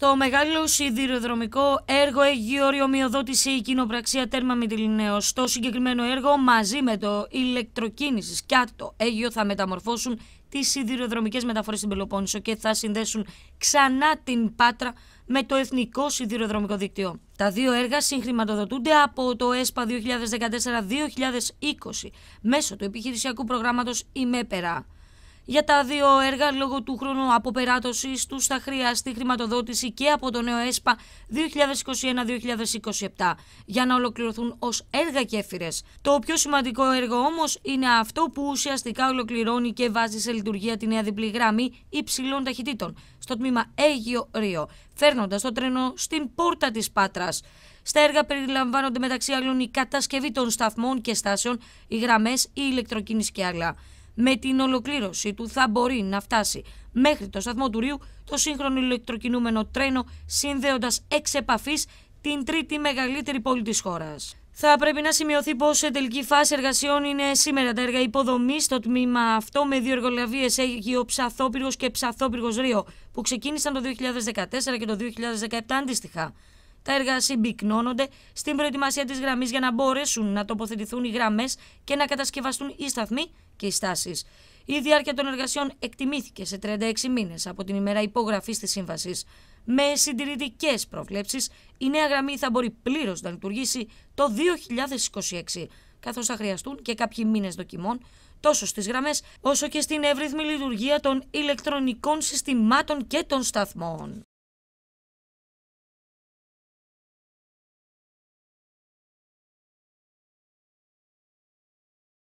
Στο μεγάλο σιδηροδρομικό έργο η ομοιοδότησε η κοινοπραξία τέρμα Μητυλινέο. Στο συγκεκριμένο έργο, μαζί με το ηλεκτροκίνησης και το Αίγιο, θα μεταμορφώσουν τις σιδηροδρομικές μεταφορές στην Πελοπόννησο και θα συνδέσουν ξανά την Πάτρα με το Εθνικό Σιδηροδρομικό Δίκτυο. Τα δύο έργα συγχρηματοδοτούνται από το ΕΣΠΑ 2014-2020 μέσω του επιχειρησιακού προγράμματος ΙΜΕΠΕΡΑ. Για τα δύο έργα, λόγω του χρόνου αποπεράτωσης τους, θα χρειαστεί χρηματοδότηση και από το νέο ΕΣΠΑ 2021-2027 για να ολοκληρωθούν ως έργα κέφυρε. Το πιο σημαντικό έργο όμως είναι αυτό που ουσιαστικά ολοκληρώνει και βάζει σε λειτουργία τη νέα διπλή γραμμή υψηλών ταχυτήτων στο τμήμα Αίγιο Ρίο, φέρνοντας το τρένο στην πόρτα της Πάτρας. Στα έργα περιλαμβάνονται μεταξύ άλλων η κατασκευή των σταθμών και στάσεων, οι γραμμές, η ηλεκτροκίνηση και άλλα με την ολοκλήρωση του θα μπορεί να φτάσει μέχρι το σταθμό του Ρίου το σύγχρονο ηλεκτροκινούμενο τρένο συνδέοντας εξ επαφής την τρίτη μεγαλύτερη πόλη της χώρας. Θα πρέπει να σημειωθεί πως σε τελική φάση εργασιών είναι σήμερα τα έργα υποδομή στο τμήμα αυτό με δύο εργολαβίες ο Ψαθόπυργος και Ψαθόπυργος Ρίο που ξεκίνησαν το 2014 και το 2017 αντίστοιχα τα έργα συμπυκνώνονται στην προετοιμασία της γραμμής για να μπορέσουν να τοποθετηθούν οι γραμμές και να κατασκευαστούν οι σταθμοί και οι στάσεις. Η διάρκεια των εργασιών εκτιμήθηκε σε 36 μήνες από την ημέρα υπογραφής της σύμβασης. Με συντηρητικές προβλέψεις, η νέα γραμμή θα μπορεί πλήρως να λειτουργήσει το 2026, καθώς θα χρειαστούν και κάποιοι μήνες δοκιμών τόσο στις γραμμές, όσο και στην εύρυθμη λειτουργία των ηλεκτρονικών συστημάτων και των σταθμών.